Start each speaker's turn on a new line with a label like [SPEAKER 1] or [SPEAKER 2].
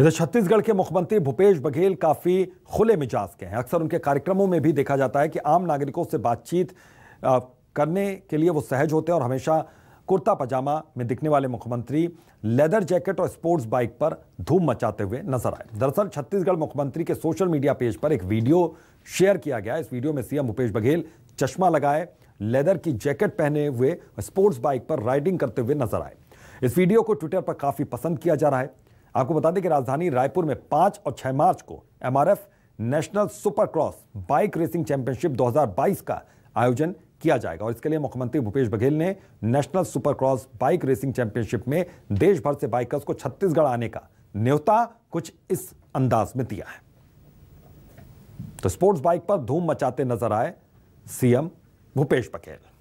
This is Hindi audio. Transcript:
[SPEAKER 1] इधर छत्तीसगढ़ के मुख्यमंत्री भूपेश बघेल काफ़ी खुले मिजाज के हैं अक्सर उनके कार्यक्रमों में भी देखा जाता है कि आम नागरिकों से बातचीत करने के लिए वो सहज होते हैं और हमेशा कुर्ता पजामा में दिखने वाले मुख्यमंत्री लेदर जैकेट और स्पोर्ट्स बाइक पर धूम मचाते हुए नजर आए दरअसल छत्तीसगढ़ मुख्यमंत्री के सोशल मीडिया पेज पर एक वीडियो शेयर किया गया इस वीडियो में सीएम भूपेश बघेल चश्मा लगाए लेदर की जैकेट पहने हुए स्पोर्ट्स बाइक पर राइडिंग करते हुए नजर आए इस वीडियो को ट्विटर पर काफ़ी पसंद किया जा रहा है आपको बता दें कि राजधानी रायपुर में पांच और छह मार्च को एम national supercross bike racing championship 2022 का आयोजन किया जाएगा और इसके लिए मुख्यमंत्री भूपेश बघेल ने national supercross bike racing championship में देश भर से बाइकर्स को छत्तीसगढ़ आने का न्योता कुछ इस अंदाज में दिया है तो स्पोर्ट्स बाइक पर धूम मचाते नजर आए सीएम भूपेश बघेल